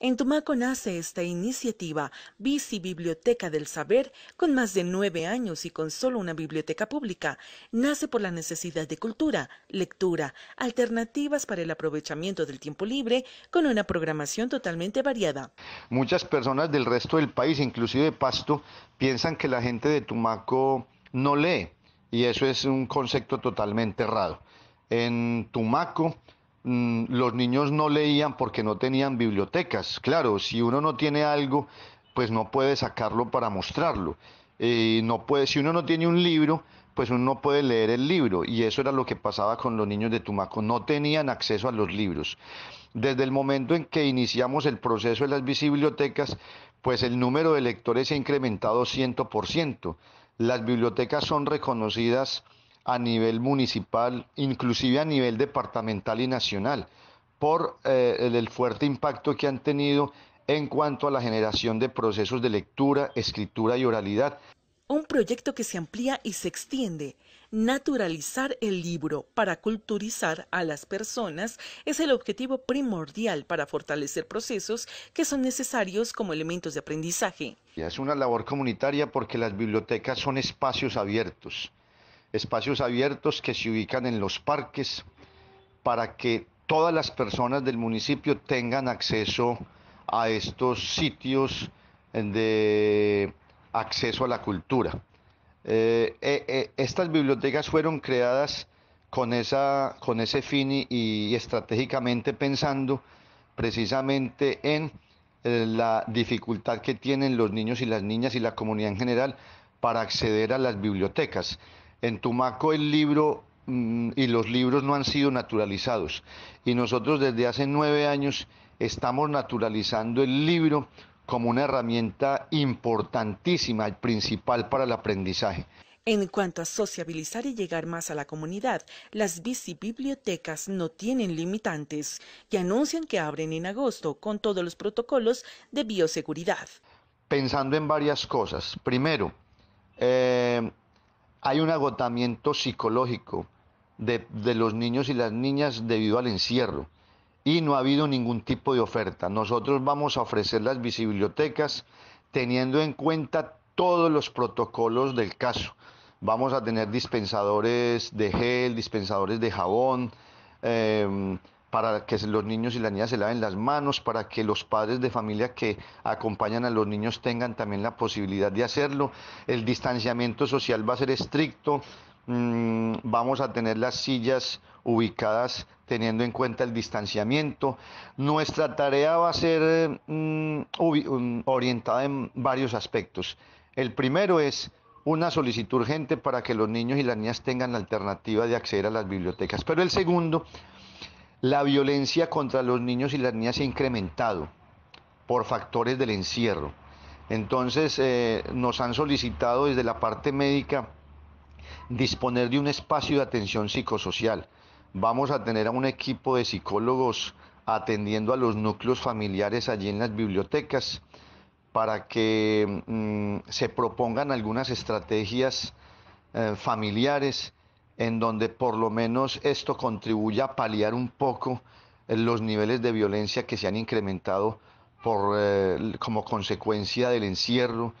En Tumaco nace esta iniciativa Bici Biblioteca del Saber con más de nueve años y con solo una biblioteca pública. Nace por la necesidad de cultura, lectura, alternativas para el aprovechamiento del tiempo libre con una programación totalmente variada. Muchas personas del resto del país, inclusive de Pasto, piensan que la gente de Tumaco no lee y eso es un concepto totalmente errado. En Tumaco Mm, los niños no leían porque no tenían bibliotecas. Claro, si uno no tiene algo, pues no puede sacarlo para mostrarlo. no puede, si uno no tiene un libro, pues uno no puede leer el libro. Y eso era lo que pasaba con los niños de Tumaco. No tenían acceso a los libros. Desde el momento en que iniciamos el proceso de las bibliotecas, pues el número de lectores se ha incrementado 100%. Las bibliotecas son reconocidas a nivel municipal, inclusive a nivel departamental y nacional, por eh, el fuerte impacto que han tenido en cuanto a la generación de procesos de lectura, escritura y oralidad. Un proyecto que se amplía y se extiende. Naturalizar el libro para culturizar a las personas es el objetivo primordial para fortalecer procesos que son necesarios como elementos de aprendizaje. Es una labor comunitaria porque las bibliotecas son espacios abiertos espacios abiertos que se ubican en los parques para que todas las personas del municipio tengan acceso a estos sitios de acceso a la cultura. Eh, eh, eh, estas bibliotecas fueron creadas con, esa, con ese fin y, estratégicamente pensando precisamente en la dificultad que tienen los niños y las niñas y la comunidad en general para acceder a las bibliotecas. En Tumaco el libro mm, y los libros no han sido naturalizados. Y nosotros desde hace nueve años estamos naturalizando el libro como una herramienta importantísima, principal para el aprendizaje. En cuanto a sociabilizar y llegar más a la comunidad, las bibliotecas no tienen limitantes y anuncian que abren en agosto con todos los protocolos de bioseguridad. Pensando en varias cosas. Primero, eh, hay un agotamiento psicológico de, los niños y las niñas debido al encierro y no ha habido ningún tipo de oferta. Nosotros vamos a ofrecer las bibliotecas teniendo en cuenta todos los protocolos del caso. Vamos a tener dispensadores de gel, dispensadores de jabón. Eh, para que los niños y las niñas se laven las manos, para que los padres de familia que acompañan a los niños tengan también la posibilidad de hacerlo. El distanciamiento social va a ser estricto, mm, vamos a tener las sillas ubicadas teniendo en cuenta el distanciamiento. Nuestra tarea va a ser mm, mm, orientada en varios aspectos. El primero es una solicitud urgente para que los niños y las niñas tengan la alternativa de acceder a las bibliotecas. Pero el segundo la violencia contra los niños y las niñas se ha incrementado por factores del encierro. Entonces eh, nos han solicitado desde la parte médica disponer de un espacio de atención psicosocial. Vamos a tener a un equipo de psicólogos atendiendo a los núcleos familiares allí en las bibliotecas para que mm, se propongan algunas estrategias eh, familiares en donde por lo menos esto contribuye a paliar un poco eh, los niveles de violencia que se han incrementado por, eh, como consecuencia del encierro